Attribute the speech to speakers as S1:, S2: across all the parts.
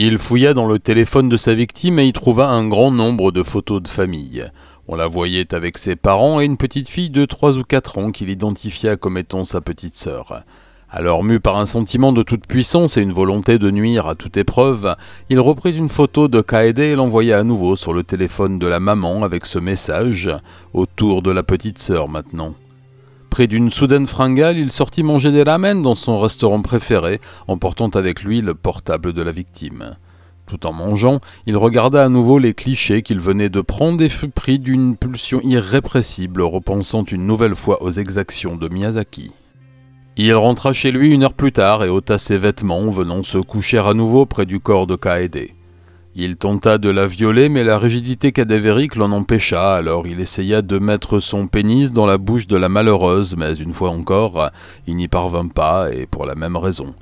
S1: Il fouilla dans le téléphone de sa victime et y trouva un grand nombre de photos de famille. On la voyait avec ses parents et une petite fille de 3 ou 4 ans qu'il identifia comme étant sa petite sœur. Alors mu par un sentiment de toute puissance et une volonté de nuire à toute épreuve, il reprit une photo de Kaede et l'envoya à nouveau sur le téléphone de la maman avec ce message, autour de la petite sœur maintenant. Pris d'une soudaine fringale, il sortit manger des ramen dans son restaurant préféré, emportant avec lui le portable de la victime. Tout en mangeant, il regarda à nouveau les clichés qu'il venait de prendre et fut pris d'une pulsion irrépressible, repensant une nouvelle fois aux exactions de Miyazaki. Il rentra chez lui une heure plus tard et ôta ses vêtements, venant se coucher à nouveau près du corps de Kaede. Il tenta de la violer, mais la rigidité cadavérique l'en empêcha, alors il essaya de mettre son pénis dans la bouche de la malheureuse, mais une fois encore, il n'y parvint pas, et pour la même raison.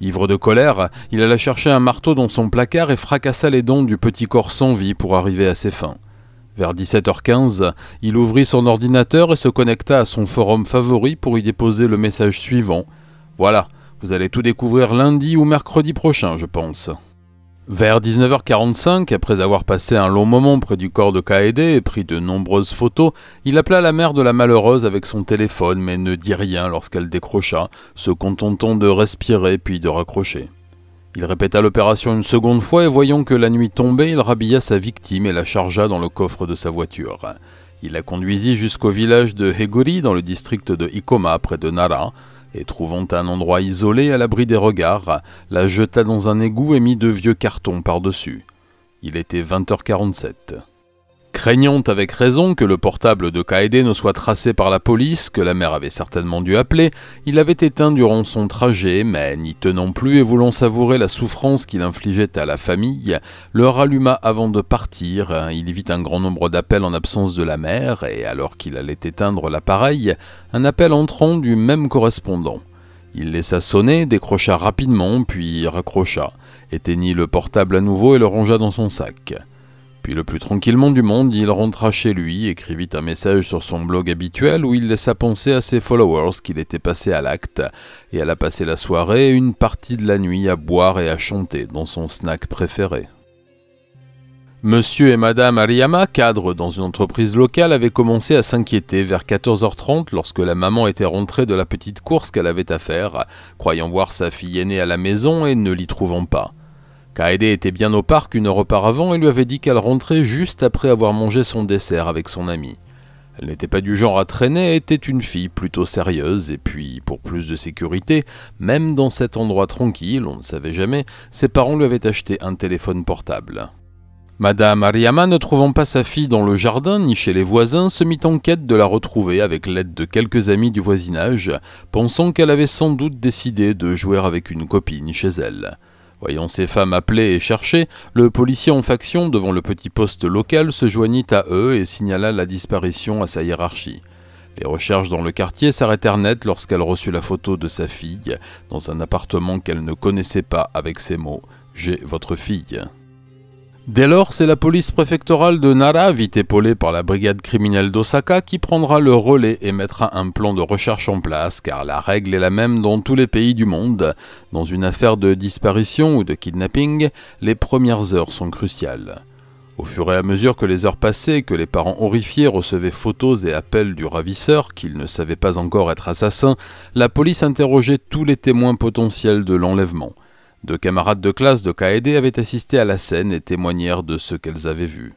S1: Ivre de colère, il alla chercher un marteau dans son placard et fracassa les dents du petit corps sans vie pour arriver à ses fins. Vers 17h15, il ouvrit son ordinateur et se connecta à son forum favori pour y déposer le message suivant. Voilà, vous allez tout découvrir lundi ou mercredi prochain, je pense. Vers 19h45, après avoir passé un long moment près du corps de Kaede et pris de nombreuses photos, il appela la mère de la malheureuse avec son téléphone mais ne dit rien lorsqu'elle décrocha, se contentant de respirer puis de raccrocher. Il répéta l'opération une seconde fois et voyant que la nuit tombait, il rhabilla sa victime et la chargea dans le coffre de sa voiture. Il la conduisit jusqu'au village de Hegori dans le district de Ikoma près de Nara, et trouvant un endroit isolé à l'abri des regards, la jeta dans un égout et mit de vieux cartons par-dessus. Il était 20h47. Craignant avec raison que le portable de Kaede ne soit tracé par la police, que la mère avait certainement dû appeler, il avait éteint durant son trajet, mais n'y tenant plus et voulant savourer la souffrance qu'il infligeait à la famille, le ralluma avant de partir, il vit un grand nombre d'appels en absence de la mère, et alors qu'il allait éteindre l'appareil, un appel entrant du même correspondant. Il laissa sonner, décrocha rapidement, puis raccrocha, éteignit le portable à nouveau et le rangea dans son sac. Puis le plus tranquillement du monde, il rentra chez lui, écrivit un message sur son blog habituel où il laissa penser à ses followers qu'il était passé à l'acte, et alla passer la soirée et une partie de la nuit à boire et à chanter dans son snack préféré. Monsieur et Madame Ariyama, cadre dans une entreprise locale, avaient commencé à s'inquiéter vers 14h30 lorsque la maman était rentrée de la petite course qu'elle avait à faire, croyant voir sa fille aînée à la maison et ne l'y trouvant pas. Kaede était bien au parc une heure auparavant et lui avait dit qu'elle rentrait juste après avoir mangé son dessert avec son ami. Elle n'était pas du genre à traîner, était une fille plutôt sérieuse, et puis, pour plus de sécurité, même dans cet endroit tranquille, on ne savait jamais, ses parents lui avaient acheté un téléphone portable. Madame Ariyama, ne trouvant pas sa fille dans le jardin ni chez les voisins, se mit en quête de la retrouver avec l'aide de quelques amis du voisinage, pensant qu'elle avait sans doute décidé de jouer avec une copine chez elle. Voyant ces femmes appelées et cherchées, le policier en faction devant le petit poste local se joignit à eux et signala la disparition à sa hiérarchie. Les recherches dans le quartier s'arrêtèrent net lorsqu'elle reçut la photo de sa fille dans un appartement qu'elle ne connaissait pas avec ces mots ⁇ J'ai votre fille ⁇ Dès lors, c'est la police préfectorale de Nara, vite épaulée par la brigade criminelle d'Osaka, qui prendra le relais et mettra un plan de recherche en place, car la règle est la même dans tous les pays du monde. Dans une affaire de disparition ou de kidnapping, les premières heures sont cruciales. Au fur et à mesure que les heures passaient, que les parents horrifiés recevaient photos et appels du ravisseur, qu'ils ne savaient pas encore être assassin, la police interrogeait tous les témoins potentiels de l'enlèvement. Deux camarades de classe de K&D avaient assisté à la scène et témoignèrent de ce qu'elles avaient vu.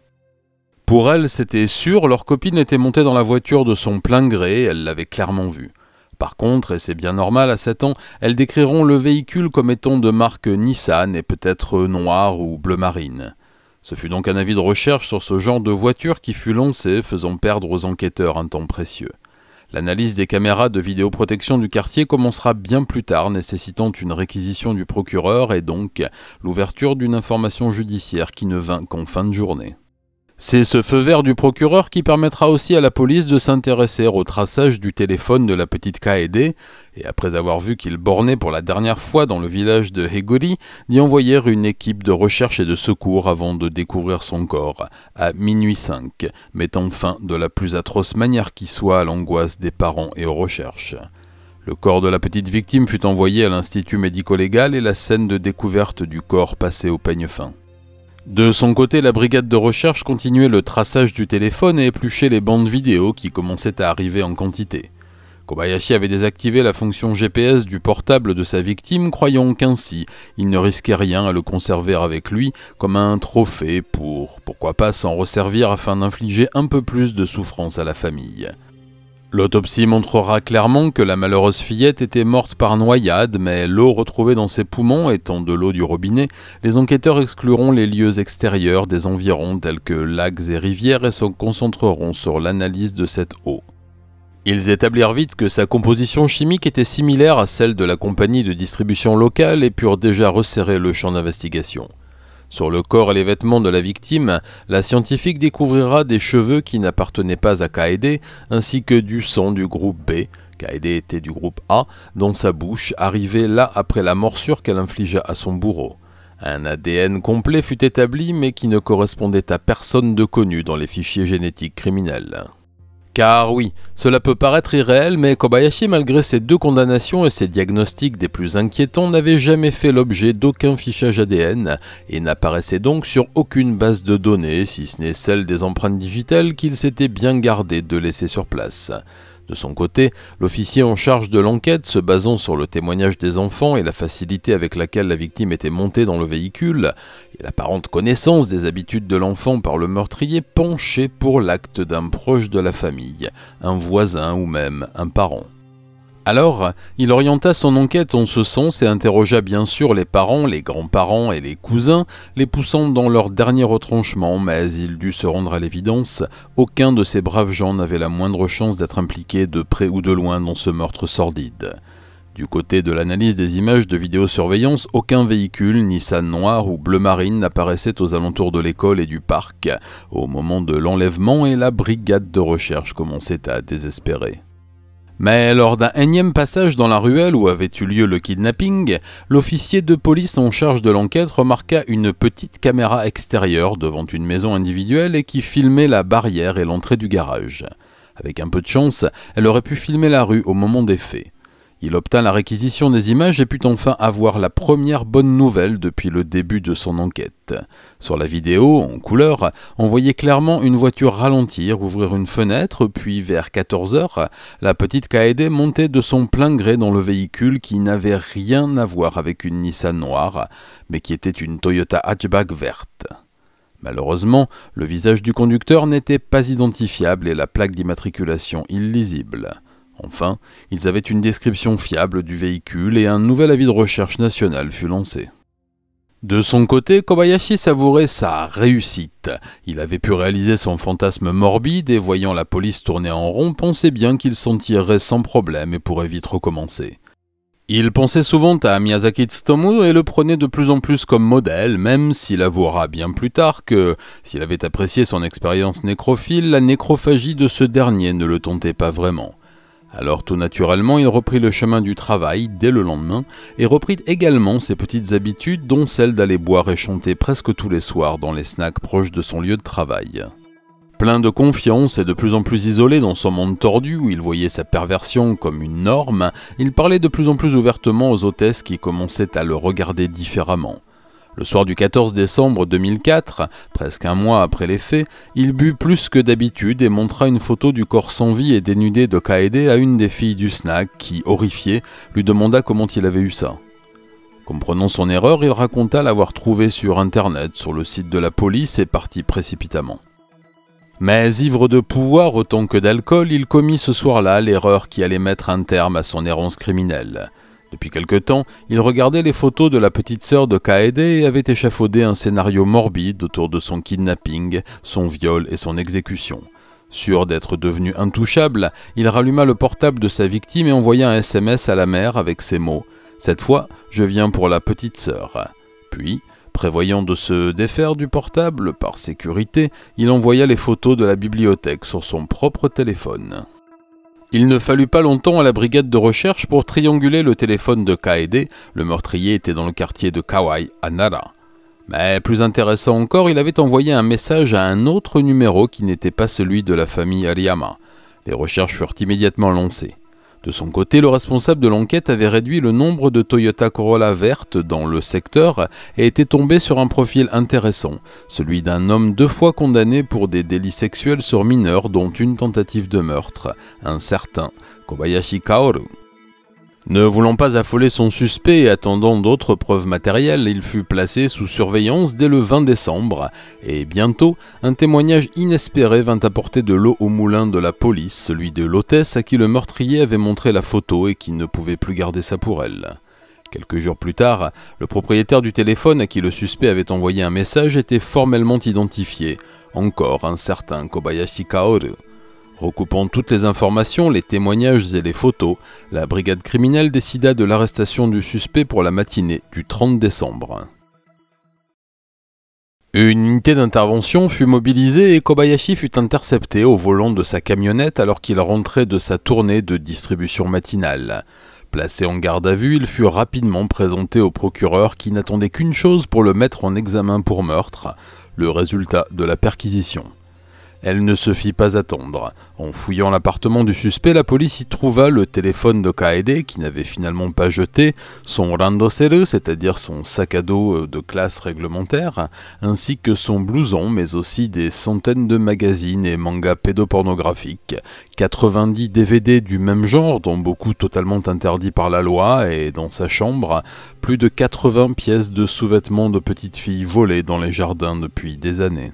S1: Pour elles, c'était sûr, leur copine était montée dans la voiture de son plein gré, elle l'avait clairement vue. Par contre, et c'est bien normal à 7 ans, elles décriront le véhicule comme étant de marque Nissan et peut-être noir ou bleu marine. Ce fut donc un avis de recherche sur ce genre de voiture qui fut lancé, faisant perdre aux enquêteurs un temps précieux. L'analyse des caméras de vidéoprotection du quartier commencera bien plus tard, nécessitant une réquisition du procureur et donc l'ouverture d'une information judiciaire qui ne vint qu'en fin de journée. C'est ce feu vert du procureur qui permettra aussi à la police de s'intéresser au traçage du téléphone de la petite Kaede, et après avoir vu qu'il bornait pour la dernière fois dans le village de Hegori, d'y envoyer une équipe de recherche et de secours avant de découvrir son corps, à minuit 5, mettant fin de la plus atroce manière qui soit à l'angoisse des parents et aux recherches. Le corps de la petite victime fut envoyé à l'Institut médico-légal et la scène de découverte du corps passée au peigne fin. De son côté, la brigade de recherche continuait le traçage du téléphone et épluchait les bandes vidéo qui commençaient à arriver en quantité. Kobayashi avait désactivé la fonction GPS du portable de sa victime, croyant qu'ainsi il ne risquait rien à le conserver avec lui comme un trophée pour, pourquoi pas, s'en resservir afin d'infliger un peu plus de souffrance à la famille. L'autopsie montrera clairement que la malheureuse fillette était morte par noyade, mais l'eau retrouvée dans ses poumons étant de l'eau du robinet, les enquêteurs excluront les lieux extérieurs des environs tels que lacs et rivières et se concentreront sur l'analyse de cette eau. Ils établirent vite que sa composition chimique était similaire à celle de la compagnie de distribution locale et purent déjà resserrer le champ d'investigation. Sur le corps et les vêtements de la victime, la scientifique découvrira des cheveux qui n'appartenaient pas à Kaede, ainsi que du sang du groupe B, Kaede était du groupe A, dont sa bouche, arrivait là après la morsure qu'elle infligea à son bourreau. Un ADN complet fut établi mais qui ne correspondait à personne de connu dans les fichiers génétiques criminels. Car oui, cela peut paraître irréel, mais Kobayashi, malgré ses deux condamnations et ses diagnostics des plus inquiétants, n'avait jamais fait l'objet d'aucun fichage ADN et n'apparaissait donc sur aucune base de données, si ce n'est celle des empreintes digitales qu'il s'était bien gardé de laisser sur place. De son côté, l'officier en charge de l'enquête, se basant sur le témoignage des enfants et la facilité avec laquelle la victime était montée dans le véhicule, et l'apparente connaissance des habitudes de l'enfant par le meurtrier, penchait pour l'acte d'un proche de la famille, un voisin ou même un parent. Alors, il orienta son enquête en ce sens et interrogea bien sûr les parents, les grands-parents et les cousins, les poussant dans leur dernier retranchement, mais il dut se rendre à l'évidence, aucun de ces braves gens n'avait la moindre chance d'être impliqué de près ou de loin dans ce meurtre sordide. Du côté de l'analyse des images de vidéosurveillance, aucun véhicule, Nissan noir ou bleu marine, n'apparaissait aux alentours de l'école et du parc. Au moment de l'enlèvement, et la brigade de recherche commençait à désespérer. Mais lors d'un énième passage dans la ruelle où avait eu lieu le kidnapping, l'officier de police en charge de l'enquête remarqua une petite caméra extérieure devant une maison individuelle et qui filmait la barrière et l'entrée du garage. Avec un peu de chance, elle aurait pu filmer la rue au moment des faits. Il obtint la réquisition des images et put enfin avoir la première bonne nouvelle depuis le début de son enquête. Sur la vidéo, en couleur, on voyait clairement une voiture ralentir, ouvrir une fenêtre, puis vers 14 h la petite Kaede montait de son plein gré dans le véhicule qui n'avait rien à voir avec une Nissan noire, mais qui était une Toyota hatchback verte. Malheureusement, le visage du conducteur n'était pas identifiable et la plaque d'immatriculation illisible. Enfin, ils avaient une description fiable du véhicule et un nouvel avis de recherche nationale fut lancé. De son côté, Kobayashi savourait sa réussite. Il avait pu réaliser son fantasme morbide et voyant la police tourner en rond, pensait bien qu'il s'en tirerait sans problème et pourrait vite recommencer. Il pensait souvent à Miyazaki Tsutomu et le prenait de plus en plus comme modèle, même s'il avouera bien plus tard que, s'il avait apprécié son expérience nécrophile, la nécrophagie de ce dernier ne le tentait pas vraiment. Alors tout naturellement, il reprit le chemin du travail dès le lendemain et reprit également ses petites habitudes dont celle d'aller boire et chanter presque tous les soirs dans les snacks proches de son lieu de travail. Plein de confiance et de plus en plus isolé dans son monde tordu où il voyait sa perversion comme une norme, il parlait de plus en plus ouvertement aux hôtesses qui commençaient à le regarder différemment. Le soir du 14 décembre 2004, presque un mois après les faits, il but plus que d'habitude et montra une photo du corps sans vie et dénudé de Kaede à une des filles du snack qui, horrifiée, lui demanda comment il avait eu ça. Comprenant son erreur, il raconta l'avoir trouvé sur internet, sur le site de la police et partit précipitamment. Mais ivre de pouvoir autant que d'alcool, il commit ce soir-là l'erreur qui allait mettre un terme à son errance criminelle. Depuis quelque temps, il regardait les photos de la petite sœur de Kaede et avait échafaudé un scénario morbide autour de son kidnapping, son viol et son exécution. Sûr d'être devenu intouchable, il ralluma le portable de sa victime et envoya un SMS à la mère avec ces mots Cette fois, je viens pour la petite sœur. Puis, prévoyant de se défaire du portable par sécurité, il envoya les photos de la bibliothèque sur son propre téléphone. Il ne fallut pas longtemps à la brigade de recherche pour trianguler le téléphone de Kaede. Le meurtrier était dans le quartier de Kawai, à Nara. Mais plus intéressant encore, il avait envoyé un message à un autre numéro qui n'était pas celui de la famille Ariyama. Les recherches furent immédiatement lancées. De son côté, le responsable de l'enquête avait réduit le nombre de Toyota Corolla vertes dans le secteur et était tombé sur un profil intéressant, celui d'un homme deux fois condamné pour des délits sexuels sur mineurs dont une tentative de meurtre, un certain Kobayashi Kaoru. Ne voulant pas affoler son suspect et attendant d'autres preuves matérielles, il fut placé sous surveillance dès le 20 décembre. Et bientôt, un témoignage inespéré vint apporter de l'eau au moulin de la police, celui de l'hôtesse à qui le meurtrier avait montré la photo et qui ne pouvait plus garder ça pour elle. Quelques jours plus tard, le propriétaire du téléphone à qui le suspect avait envoyé un message était formellement identifié, encore un certain Kobayashi Kaoru. Recoupant toutes les informations, les témoignages et les photos, la brigade criminelle décida de l'arrestation du suspect pour la matinée du 30 décembre. Une unité d'intervention fut mobilisée et Kobayashi fut intercepté au volant de sa camionnette alors qu'il rentrait de sa tournée de distribution matinale. Placé en garde à vue, il fut rapidement présenté au procureur qui n'attendait qu'une chose pour le mettre en examen pour meurtre, le résultat de la perquisition. Elle ne se fit pas attendre. En fouillant l'appartement du suspect, la police y trouva le téléphone de Kaede, qui n'avait finalement pas jeté, son randosero, c'est-à-dire son sac à dos euh, de classe réglementaire, ainsi que son blouson, mais aussi des centaines de magazines et mangas pédopornographiques, 90 DVD du même genre, dont beaucoup totalement interdits par la loi, et dans sa chambre, plus de 80 pièces de sous-vêtements de petites filles volées dans les jardins depuis des années.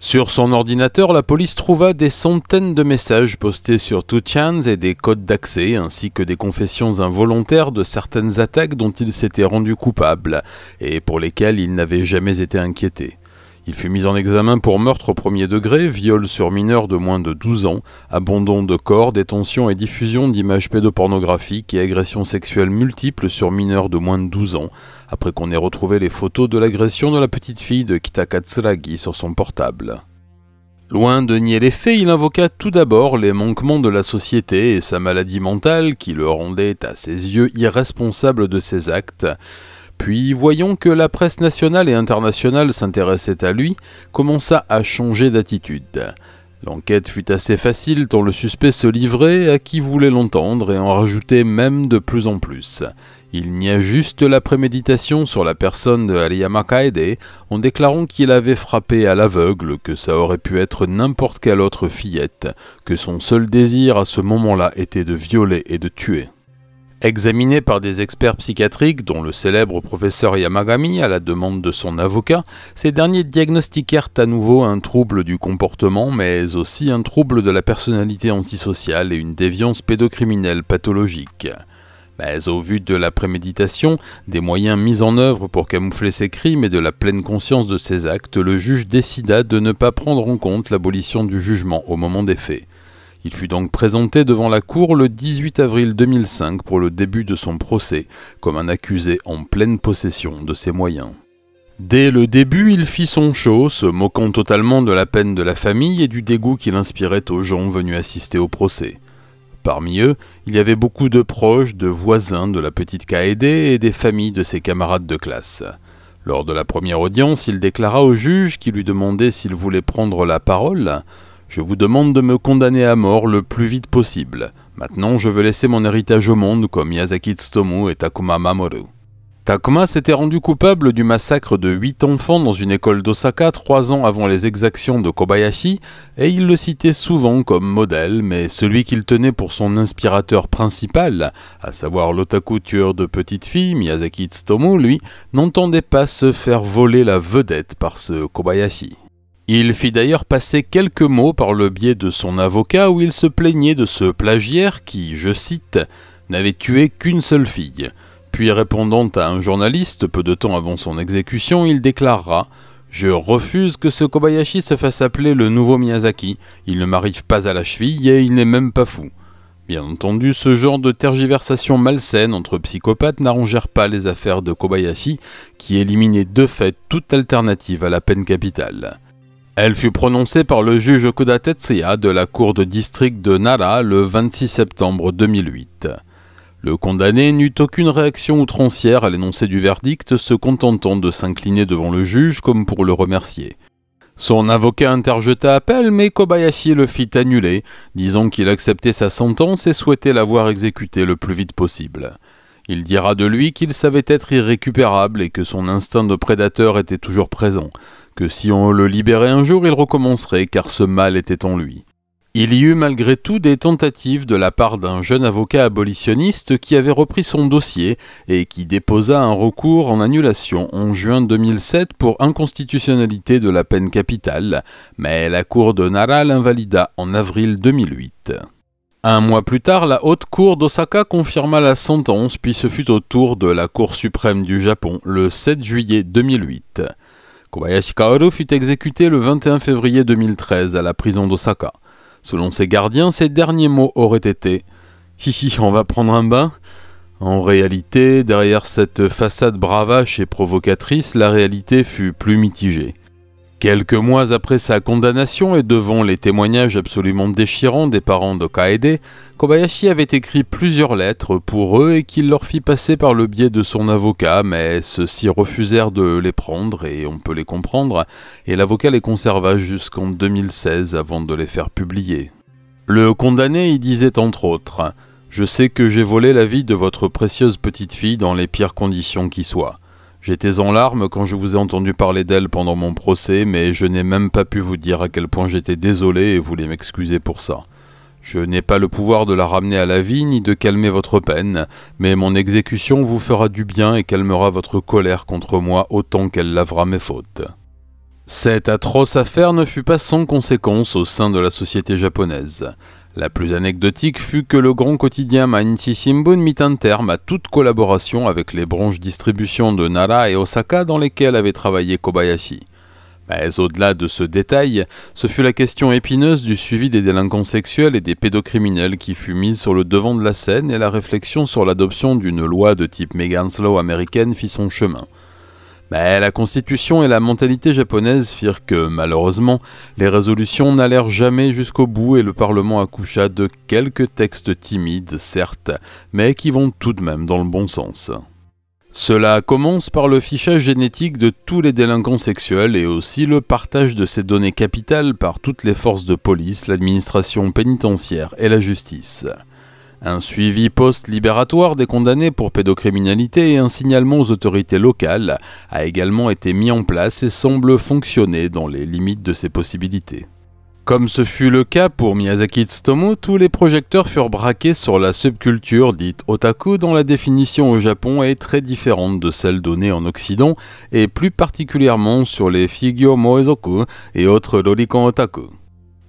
S1: Sur son ordinateur, la police trouva des centaines de messages postés sur Tuchans et des codes d'accès, ainsi que des confessions involontaires de certaines attaques dont il s'était rendu coupable et pour lesquelles il n'avait jamais été inquiété. Il fut mis en examen pour meurtre au premier degré, viol sur mineur de moins de 12 ans, abandon de corps, détention et diffusion d'images pédopornographiques et agressions sexuelles multiples sur mineurs de moins de 12 ans, après qu'on ait retrouvé les photos de l'agression de la petite fille de Kitakatsuragi sur son portable. Loin de nier les faits, il invoqua tout d'abord les manquements de la société et sa maladie mentale qui le rendait à ses yeux irresponsable de ses actes. Puis, voyant que la presse nationale et internationale s'intéressait à lui, commença à changer d'attitude. L'enquête fut assez facile tant le suspect se livrait à qui voulait l'entendre et en rajoutait même de plus en plus. Il n'y a juste la préméditation sur la personne de Aliyama Kaede en déclarant qu'il avait frappé à l'aveugle, que ça aurait pu être n'importe quelle autre fillette, que son seul désir à ce moment-là était de violer et de tuer. Examiné par des experts psychiatriques, dont le célèbre professeur Yamagami à la demande de son avocat, ces derniers diagnostiquèrent à nouveau un trouble du comportement, mais aussi un trouble de la personnalité antisociale et une déviance pédocriminelle pathologique. Mais au vu de la préméditation, des moyens mis en œuvre pour camoufler ses crimes et de la pleine conscience de ses actes, le juge décida de ne pas prendre en compte l'abolition du jugement au moment des faits. Il fut donc présenté devant la Cour le 18 avril 2005 pour le début de son procès, comme un accusé en pleine possession de ses moyens. Dès le début, il fit son show, se moquant totalement de la peine de la famille et du dégoût qu'il inspirait aux gens venus assister au procès. Parmi eux, il y avait beaucoup de proches, de voisins de la petite Kaédé et des familles de ses camarades de classe. Lors de la première audience, il déclara au juge qui lui demandait s'il voulait prendre la parole. Je vous demande de me condamner à mort le plus vite possible. Maintenant, je veux laisser mon héritage au monde comme Miyazaki Tsutomu et Takuma Mamoru. Takuma s'était rendu coupable du massacre de 8 enfants dans une école d'Osaka trois ans avant les exactions de Kobayashi, et il le citait souvent comme modèle, mais celui qu'il tenait pour son inspirateur principal, à savoir l'otaku tueur de petites filles, Miyazaki Tsutomu, lui, n'entendait pas se faire voler la vedette par ce Kobayashi. Il fit d'ailleurs passer quelques mots par le biais de son avocat où il se plaignait de ce plagiaire qui, je cite, n'avait tué qu'une seule fille. Puis répondant à un journaliste peu de temps avant son exécution, il déclarera je refuse que ce Kobayashi se fasse appeler le nouveau Miyazaki, il ne m'arrive pas à la cheville et il n'est même pas fou. Bien entendu, ce genre de tergiversation malsaine entre psychopathes n'arrangèrent pas les affaires de Kobayashi, qui éliminait de fait toute alternative à la peine capitale. Elle fut prononcée par le juge Koda de la cour de district de Nara le 26 septembre 2008. Le condamné n'eut aucune réaction outrancière à l'énoncé du verdict, se contentant de s'incliner devant le juge comme pour le remercier. Son avocat interjeta appel, mais Kobayashi le fit annuler, disant qu'il acceptait sa sentence et souhaitait la voir exécutée le plus vite possible. Il dira de lui qu'il savait être irrécupérable et que son instinct de prédateur était toujours présent, que si on le libérait un jour, il recommencerait, car ce mal était en lui. Il y eut malgré tout des tentatives de la part d'un jeune avocat abolitionniste qui avait repris son dossier et qui déposa un recours en annulation en juin 2007 pour inconstitutionnalité de la peine capitale, mais la Cour de Nara l'invalida en avril 2008. Un mois plus tard, la haute cour d'Osaka confirma la sentence, puis ce fut au tour de la Cour suprême du Japon le 7 juillet 2008. Kobayashi Kaoru fut exécuté le 21 février 2013 à la prison d'Osaka. Selon ses gardiens, ses derniers mots auraient été Hihi, on va prendre un bain En réalité, derrière cette façade bravache et provocatrice, la réalité fut plus mitigée. Quelques mois après sa condamnation et devant les témoignages absolument déchirants des parents de Kaede, Kobayashi avait écrit plusieurs lettres pour eux et qu'il leur fit passer par le biais de son avocat, mais ceux-ci refusèrent de les prendre et on peut les comprendre, et l'avocat les conserva jusqu'en 2016 avant de les faire publier. Le condamné y disait entre autres « Je sais que j'ai volé la vie de votre précieuse petite fille dans les pires conditions qui soient ». J'étais en larmes quand je vous ai entendu parler d'elle pendant mon procès, mais je n'ai même pas pu vous dire à quel point j'étais désolé et voulais m'excuser pour ça. Je n'ai pas le pouvoir de la ramener à la vie ni de calmer votre peine, mais mon exécution vous fera du bien et calmera votre colère contre moi autant qu'elle lavera mes fautes. Cette atroce affaire ne fut pas sans conséquence au sein de la société japonaise. La plus anecdotique fut que le grand quotidien Mainichi Shimbun mit un terme à toute collaboration avec les branches distribution de Nara et Osaka dans lesquelles avait travaillé Kobayashi. Mais au-delà de ce détail, ce fut la question épineuse du suivi des délinquants sexuels et des pédocriminels qui fut mise sur le devant de la scène et la réflexion sur l'adoption d'une loi de type Megan's Law américaine fit son chemin. Mais bah, la constitution et la mentalité japonaise firent que, malheureusement, les résolutions n'allèrent jamais jusqu'au bout et le Parlement accoucha de quelques textes timides, certes, mais qui vont tout de même dans le bon sens. Cela commence par le fichage génétique de tous les délinquants sexuels et aussi le partage de ces données capitales par toutes les forces de police, l'administration pénitentiaire et la justice un suivi post-libératoire des condamnés pour pédocriminalité et un signalement aux autorités locales a également été mis en place et semble fonctionner dans les limites de ses possibilités. Comme ce fut le cas pour Miyazaki Tsutomu, tous les projecteurs furent braqués sur la subculture dite otaku dont la définition au Japon est très différente de celle donnée en Occident et plus particulièrement sur les moe moezoku et autres lolicon otaku.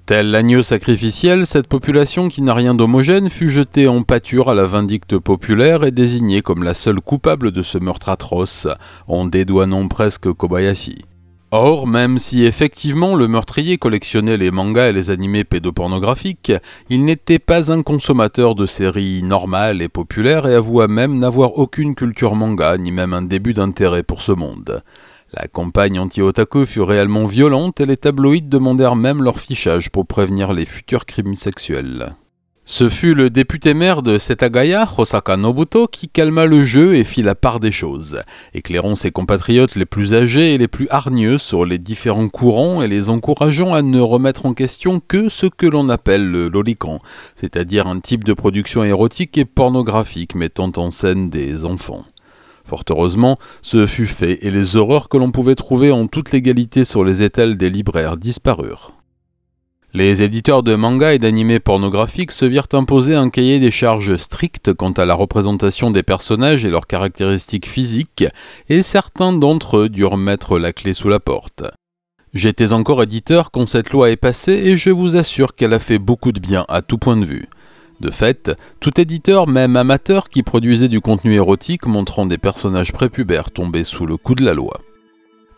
S1: Tel l'agneau sacrificiel, cette population qui n'a rien d'homogène fut jetée en pâture à la vindicte populaire et désignée comme la seule coupable de ce meurtre atroce, en dédouanant presque Kobayashi. Or, même si effectivement le meurtrier collectionnait les mangas et les animés pédopornographiques, il n'était pas un consommateur de séries normales et populaires et avoua même n'avoir aucune culture manga, ni même un début d'intérêt pour ce monde. La campagne anti-otaku fut réellement violente et les tabloïds demandèrent même leur fichage pour prévenir les futurs crimes sexuels. Ce fut le député-maire de Setagaya, Hosaka Nobuto, qui calma le jeu et fit la part des choses, éclairant ses compatriotes les plus âgés et les plus hargneux sur les différents courants et les encourageant à ne remettre en question que ce que l'on appelle le lolicon, c'est-à-dire un type de production érotique et pornographique mettant en scène des enfants. Fort heureusement, ce fut fait et les horreurs que l'on pouvait trouver en toute légalité sur les étals des libraires disparurent. Les éditeurs de mangas et d'animés pornographiques se virent imposer un cahier des charges strictes quant à la représentation des personnages et leurs caractéristiques physiques, et certains d'entre eux durent mettre la clé sous la porte. J'étais encore éditeur quand cette loi est passée et je vous assure qu'elle a fait beaucoup de bien à tout point de vue. De fait, tout éditeur, même amateur, qui produisait du contenu érotique montrant des personnages prépubères tombés sous le coup de la loi.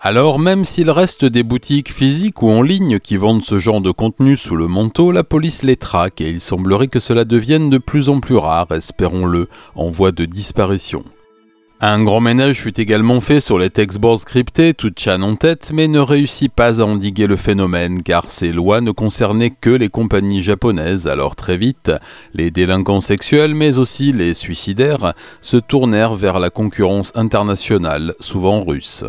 S1: Alors même s'il reste des boutiques physiques ou en ligne qui vendent ce genre de contenu sous le manteau, la police les traque et il semblerait que cela devienne de plus en plus rare, espérons-le, en voie de disparition. Un grand ménage fut également fait sur les textboards cryptés, chan en tête, mais ne réussit pas à endiguer le phénomène car ces lois ne concernaient que les compagnies japonaises, alors très vite, les délinquants sexuels mais aussi les suicidaires se tournèrent vers la concurrence internationale, souvent russe.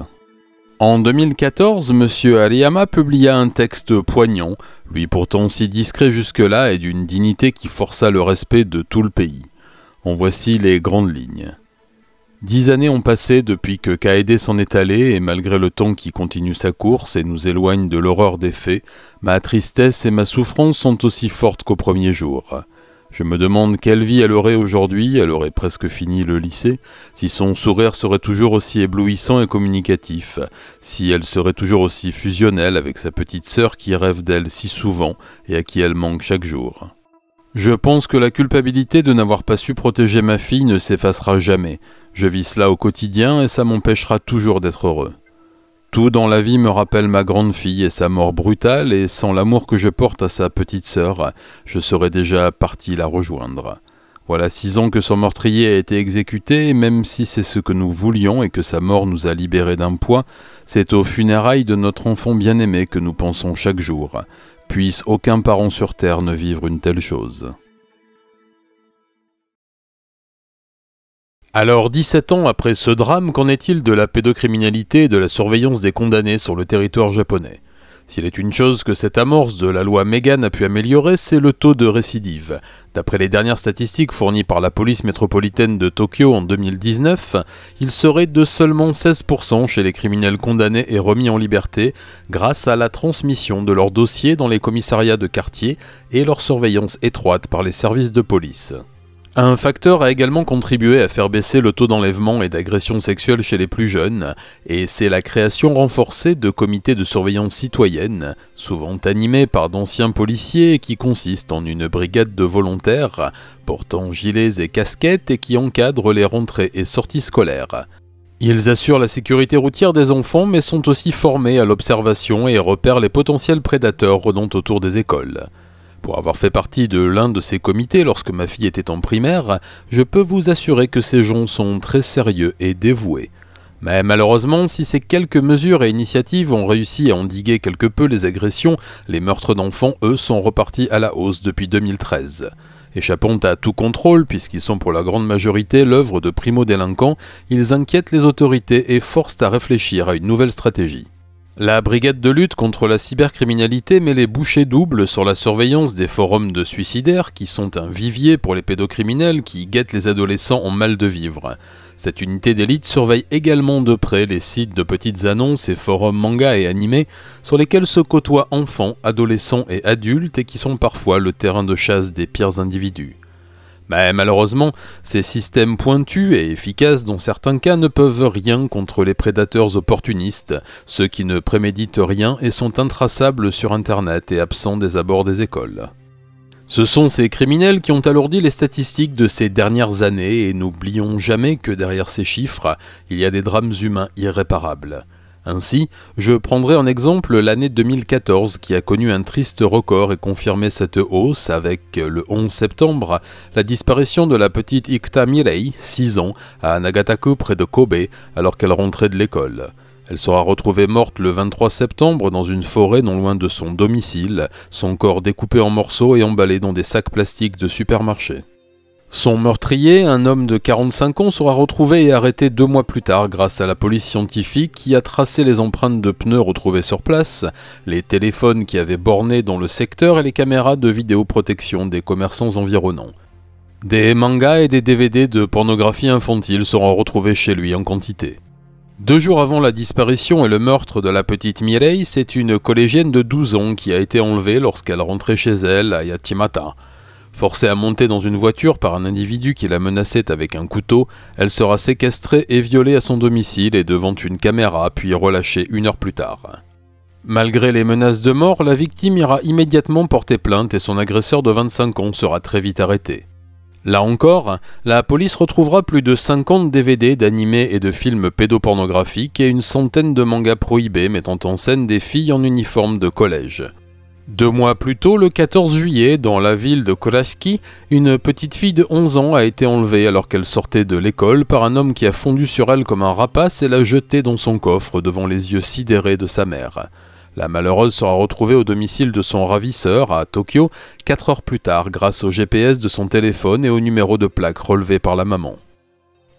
S1: En 2014, M. Ariyama publia un texte poignant, lui pourtant si discret jusque-là et d'une dignité qui força le respect de tout le pays. En voici les grandes lignes. Dix années ont passé depuis que Kaede s'en est allé, et malgré le temps qui continue sa course et nous éloigne de l'horreur des faits, ma tristesse et ma souffrance sont aussi fortes qu'au premier jour. Je me demande quelle vie elle aurait aujourd'hui, elle aurait presque fini le lycée, si son sourire serait toujours aussi éblouissant et communicatif, si elle serait toujours aussi fusionnelle avec sa petite sœur qui rêve d'elle si souvent et à qui elle manque chaque jour. Je pense que la culpabilité de n'avoir pas su protéger ma fille ne s'effacera jamais, je vis cela au quotidien et ça m'empêchera toujours d'être heureux. Tout dans la vie me rappelle ma grande fille et sa mort brutale, et sans l'amour que je porte à sa petite sœur, je serais déjà parti la rejoindre. Voilà six ans que son meurtrier a été exécuté, et même si c'est ce que nous voulions et que sa mort nous a libérés d'un poids, c'est aux funérailles de notre enfant bien-aimé que nous pensons chaque jour. Puisse aucun parent sur terre ne vivre une telle chose. Alors, 17 ans après ce drame, qu'en est-il de la pédocriminalité et de la surveillance des condamnés sur le territoire japonais S'il est une chose que cette amorce de la loi Megan a pu améliorer, c'est le taux de récidive. D'après les dernières statistiques fournies par la police métropolitaine de Tokyo en 2019, il serait de seulement 16% chez les criminels condamnés et remis en liberté grâce à la transmission de leurs dossiers dans les commissariats de quartier et leur surveillance étroite par les services de police. Un facteur a également contribué à faire baisser le taux d'enlèvement et d'agression sexuelle chez les plus jeunes, et c'est la création renforcée de comités de surveillance citoyenne, souvent animés par d'anciens policiers, qui consistent en une brigade de volontaires portant gilets et casquettes et qui encadrent les rentrées et sorties scolaires. Ils assurent la sécurité routière des enfants mais sont aussi formés à l'observation et repèrent les potentiels prédateurs rôdant autour des écoles. Pour avoir fait partie de l'un de ces comités lorsque ma fille était en primaire, je peux vous assurer que ces gens sont très sérieux et dévoués. Mais malheureusement, si ces quelques mesures et initiatives ont réussi à endiguer quelque peu les agressions, les meurtres d'enfants, eux, sont repartis à la hausse depuis 2013. Échappant à tout contrôle, puisqu'ils sont pour la grande majorité l'œuvre de primo-délinquants, ils inquiètent les autorités et forcent à réfléchir à une nouvelle stratégie. La brigade de lutte contre la cybercriminalité met les bouchées doubles sur la surveillance des forums de suicidaires qui sont un vivier pour les pédocriminels qui guettent les adolescents en mal de vivre. Cette unité d'élite surveille également de près les sites de petites annonces et forums manga et animés sur lesquels se côtoient enfants, adolescents et adultes et qui sont parfois le terrain de chasse des pires individus. Mais bah, malheureusement, ces systèmes pointus et efficaces dans certains cas ne peuvent rien contre les prédateurs opportunistes, ceux qui ne préméditent rien et sont intraçables sur Internet et absents des abords des écoles. Ce sont ces criminels qui ont alourdi les statistiques de ces dernières années et n'oublions jamais que derrière ces chiffres, il y a des drames humains irréparables. Ainsi, je prendrai en exemple l'année 2014 qui a connu un triste record et confirmé cette hausse avec, le 11 septembre, la disparition de la petite Ikta Mirei, 6 ans, à Nagataku près de Kobe alors qu'elle rentrait de l'école. Elle sera retrouvée morte le 23 septembre dans une forêt non loin de son domicile, son corps découpé en morceaux et emballé dans des sacs plastiques de supermarché. Son meurtrier, un homme de 45 ans, sera retrouvé et arrêté deux mois plus tard grâce à la police scientifique qui a tracé les empreintes de pneus retrouvées sur place, les téléphones qui avaient borné dans le secteur et les caméras de vidéoprotection des commerçants environnants. Des mangas et des DVD de pornographie infantile seront retrouvés chez lui en quantité. Deux jours avant la disparition et le meurtre de la petite Mireille, c'est une collégienne de 12 ans qui a été enlevée lorsqu'elle rentrait chez elle à Yatimata. Forcée à monter dans une voiture par un individu qui la menaçait avec un couteau, elle sera séquestrée et violée à son domicile et devant une caméra, puis relâchée une heure plus tard. Malgré les menaces de mort, la victime ira immédiatement porter plainte et son agresseur de 25 ans sera très vite arrêté. Là encore, la police retrouvera plus de 50 DVD d'animés et de films pédopornographiques et une centaine de mangas prohibés mettant en scène des filles en uniforme de collège. Deux mois plus tôt, le 14 juillet, dans la ville de Kolaski, une petite fille de 11 ans a été enlevée alors qu'elle sortait de l'école par un homme qui a fondu sur elle comme un rapace et l'a jetée dans son coffre devant les yeux sidérés de sa mère. La malheureuse sera retrouvée au domicile de son ravisseur à Tokyo 4 heures plus tard grâce au GPS de son téléphone et au numéro de plaque relevé par la maman.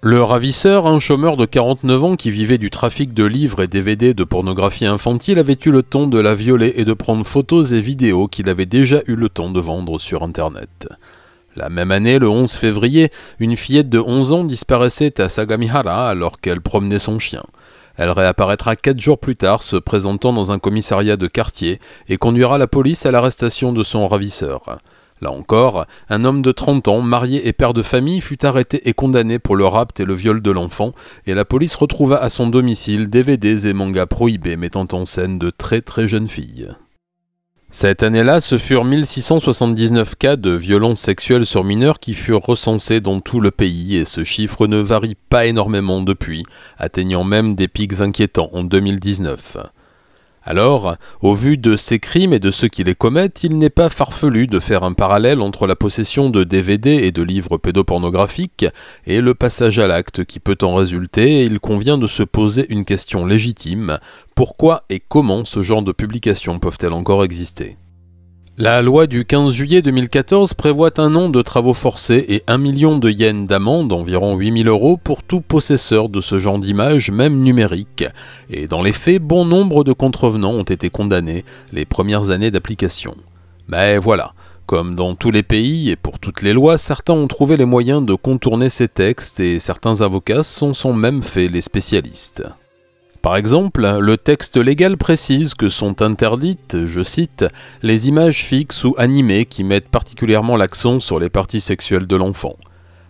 S1: Le ravisseur, un chômeur de 49 ans qui vivait du trafic de livres et DVD de pornographie infantile, avait eu le temps de la violer et de prendre photos et vidéos qu'il avait déjà eu le temps de vendre sur Internet. La même année, le 11 février, une fillette de 11 ans disparaissait à Sagamihara alors qu'elle promenait son chien. Elle réapparaîtra quatre jours plus tard, se présentant dans un commissariat de quartier, et conduira la police à l'arrestation de son ravisseur. Là encore, un homme de 30 ans, marié et père de famille, fut arrêté et condamné pour le rapt et le viol de l'enfant, et la police retrouva à son domicile DVDs et mangas prohibés mettant en scène de très très jeunes filles. Cette année-là, ce furent 1679 cas de violences sexuelles sur mineurs qui furent recensés dans tout le pays et ce chiffre ne varie pas énormément depuis, atteignant même des pics inquiétants en 2019. Alors, au vu de ces crimes et de ceux qui les commettent, il n'est pas farfelu de faire un parallèle entre la possession de DVD et de livres pédopornographiques et le passage à l'acte qui peut en résulter, il convient de se poser une question légitime pourquoi et comment ce genre de publications peuvent-elles encore exister la loi du 15 juillet 2014 prévoit un an de travaux forcés et un million de yens d'amende, environ 8000 euros, pour tout possesseur de ce genre d'image, même numérique. Et dans les faits, bon nombre de contrevenants ont été condamnés les premières années d'application. Mais voilà, comme dans tous les pays et pour toutes les lois, certains ont trouvé les moyens de contourner ces textes et certains avocats s'en sont même faits les spécialistes. Par exemple, le texte légal précise que sont interdites, je cite, les images fixes ou animées qui mettent particulièrement l'accent sur les parties sexuelles de l'enfant.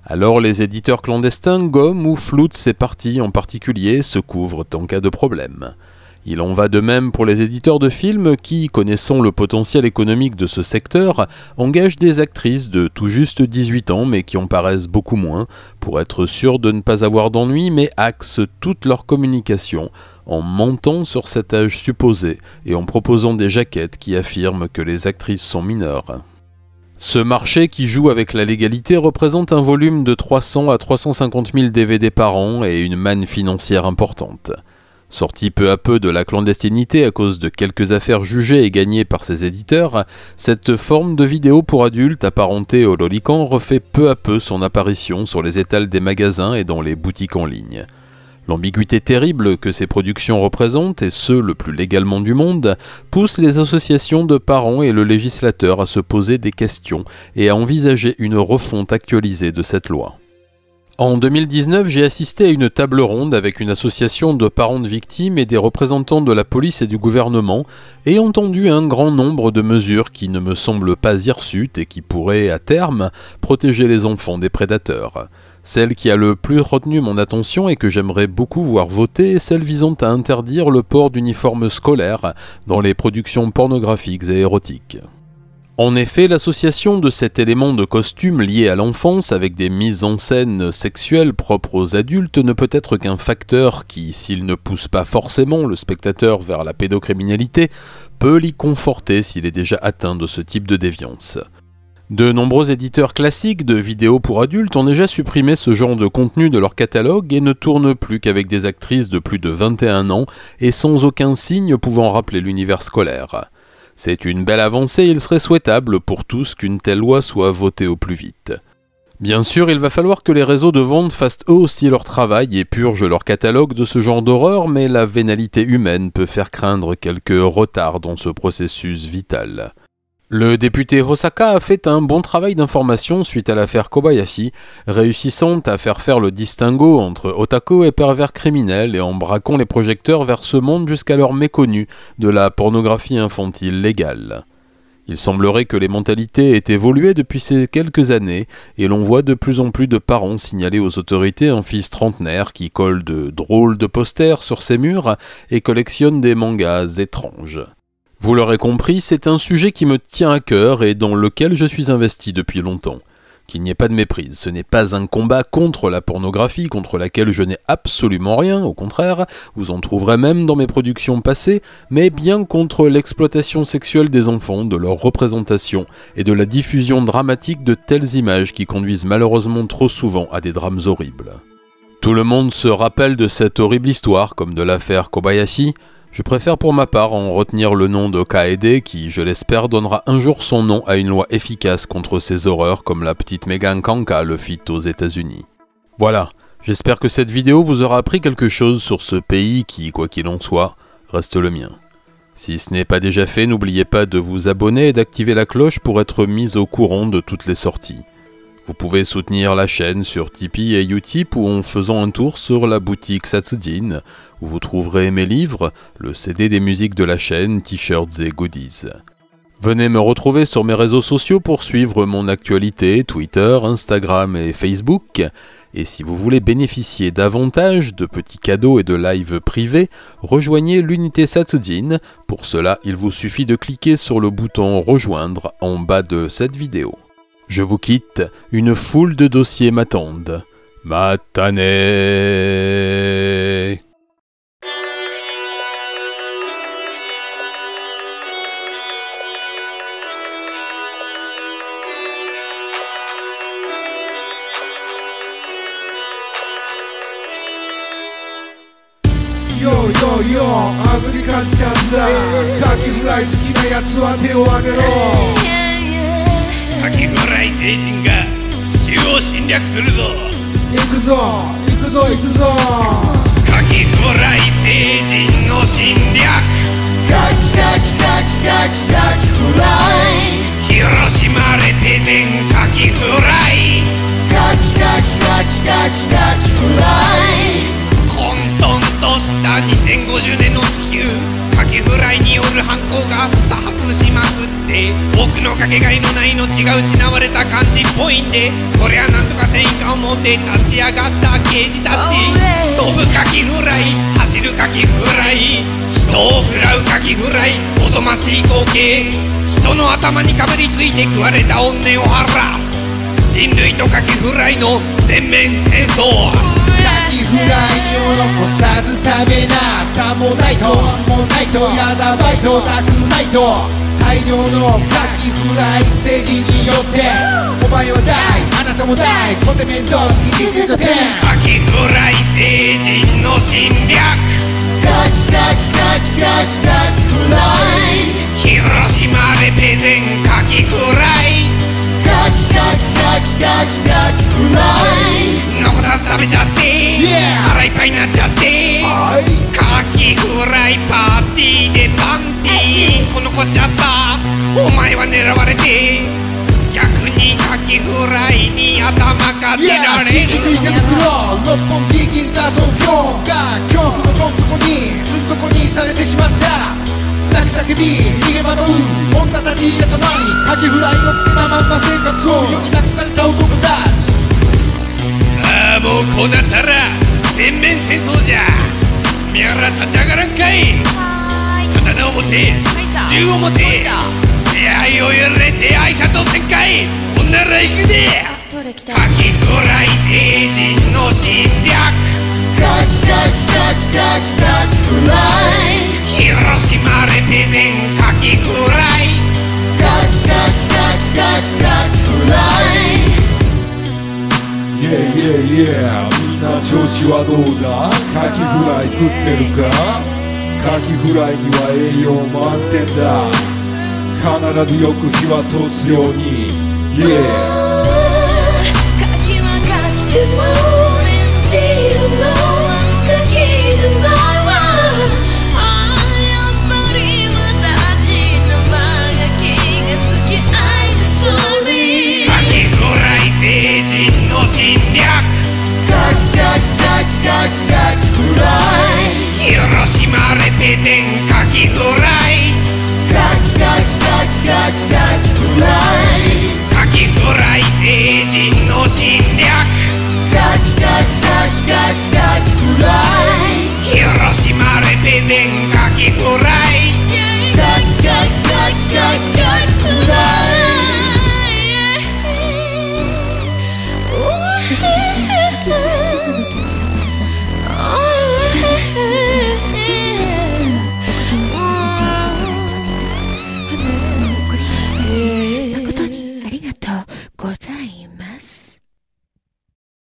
S1: Alors les éditeurs clandestins gomment ou floutent ces parties en particulier, se couvrent en cas de problème. Il en va de même pour les éditeurs de films qui, connaissant le potentiel économique de ce secteur, engagent des actrices de tout juste 18 ans mais qui en paraissent beaucoup moins pour être sûrs de ne pas avoir d'ennui mais axent toute leur communication en mentant sur cet âge supposé et en proposant des jaquettes qui affirment que les actrices sont mineures. Ce marché qui joue avec la légalité représente un volume de 300 à 350 000 DVD par an et une manne financière importante. Sorti peu à peu de la clandestinité à cause de quelques affaires jugées et gagnées par ses éditeurs, cette forme de vidéo pour adultes apparentée au Lolican refait peu à peu son apparition sur les étals des magasins et dans les boutiques en ligne. L'ambiguïté terrible que ces productions représentent, et ce le plus légalement du monde, pousse les associations de parents et le législateur à se poser des questions et à envisager une refonte actualisée de cette loi. En 2019, j'ai assisté à une table ronde avec une association de parents de victimes et des représentants de la police et du gouvernement et entendu un grand nombre de mesures qui ne me semblent pas hirsutes et qui pourraient, à terme, protéger les enfants des prédateurs. Celle qui a le plus retenu mon attention et que j'aimerais beaucoup voir voter est celle visant à interdire le port d'uniformes scolaires dans les productions pornographiques et érotiques. En effet, l'association de cet élément de costume lié à l'enfance avec des mises en scène sexuelles propres aux adultes ne peut être qu'un facteur qui, s'il ne pousse pas forcément le spectateur vers la pédocriminalité, peut l'y conforter s'il est déjà atteint de ce type de déviance. De nombreux éditeurs classiques de vidéos pour adultes ont déjà supprimé ce genre de contenu de leur catalogue et ne tournent plus qu'avec des actrices de plus de 21 ans et sans aucun signe pouvant rappeler l'univers scolaire. C'est une belle avancée il serait souhaitable pour tous qu'une telle loi soit votée au plus vite. Bien sûr, il va falloir que les réseaux de vente fassent eux aussi leur travail et purgent leur catalogue de ce genre d'horreur, mais la vénalité humaine peut faire craindre quelques retards dans ce processus vital. Le député Hosaka a fait un bon travail d'information suite à l'affaire Kobayashi, réussissant à faire faire le distinguo entre otako et pervers criminels et en braquant les projecteurs vers ce monde jusqu'alors méconnu de la pornographie infantile légale. Il semblerait que les mentalités aient évolué depuis ces quelques années, et l'on voit de plus en plus de parents signaler aux autorités un fils trentenaire qui colle de drôles de posters sur ses murs et collectionne des mangas étranges. Vous l'aurez compris, c'est un sujet qui me tient à cœur et dans lequel je suis investi depuis longtemps. Qu'il n'y ait pas de méprise, ce n'est pas un combat contre la pornographie, contre laquelle je n'ai absolument rien, au contraire, vous en trouverez même dans mes productions passées, mais bien contre l'exploitation sexuelle des enfants, de leur représentation et de la diffusion dramatique de telles images qui conduisent malheureusement trop souvent à des drames horribles. Tout le monde se rappelle de cette horrible histoire, comme de l'affaire Kobayashi, je préfère pour ma part en retenir le nom de Kaede qui, je l'espère, donnera un jour son nom à une loi efficace contre ces horreurs comme la petite Megan Kanka le fit aux États-Unis. Voilà, j'espère que cette vidéo vous aura appris quelque chose sur ce pays qui, quoi qu'il en soit, reste le mien. Si ce n'est pas déjà fait, n'oubliez pas de vous abonner et d'activer la cloche pour être mis au courant de toutes les sorties. Vous pouvez soutenir la chaîne sur Tipeee et Utip ou en faisant un tour sur la boutique Satsudin, où vous trouverez mes livres, le CD des musiques de la chaîne, t-shirts et goodies. Venez me retrouver sur mes réseaux sociaux pour suivre mon actualité, Twitter, Instagram et Facebook. Et si vous voulez bénéficier davantage de petits cadeaux et de lives privés, rejoignez l'unité Satsudin. Pour cela, il vous suffit de cliquer sur le bouton Rejoindre en bas de cette vidéo. Je vous quitte, une foule de dossiers m'attendent. Matane
S2: Yo, yo, yo, a wynikant ciasta Kaki hulajski na jacu, a カキフライ星人の侵略カキカキカキカキカキフライ広島レペゼンカキフライカキカキカキカキカキフライた2050年の地球カキフライによる犯行が多発しまくって多くのかけがえのない命が失われた感じっぽいんでこれはなんとか戦果を持って立ち上がった刑事たち飛ぶカキフライ走るカキフライ人を食らうカキフライおぞましい光景人の頭にかぶりついて食われた怨念を晴らす人類とカキフライの全面戦争フライを残さず食べなさもないともないとやだバイトたくないと大量のカキフライ政治によってお前は大あなたも大コテメント付き This is カキフライ成人の侵略カキカキカキカキカキフライ広島でペゼンカキフライ残さず食べちゃって、腹いっぱいになっちゃってカキフライパーティーでパンティーこしちゃったお前は狙われて逆にカキフライに頭がけられる y のどん底にずっとこにされてしまった泣き叫び逃げ惑う女たちやたまにハきフライをつけたまんま生活を余儀なくされた男たちああもうこうなったら全面戦争じゃみやら立ち上がらんかい刀を持て銃を持て出会いをやられて挨拶をせんかい女ら行くでかきフライ帝人の侵略ガッガッガッガッガッフライ広島レピメンカキフライカキカキカキカキカキフライイェイイェイイェイみんな調子はどうだカキフライ食ってるかカキフライには栄養満点だ必ずよく火は通すようにイェイカキはカキでもオレンジ色のカキじゃないガキガキフライ広島レペテンカキフライガキガキガキガキガキフライカキフライ成人の侵略ガキガキガキガキガキフライ広島レペテンカキフライ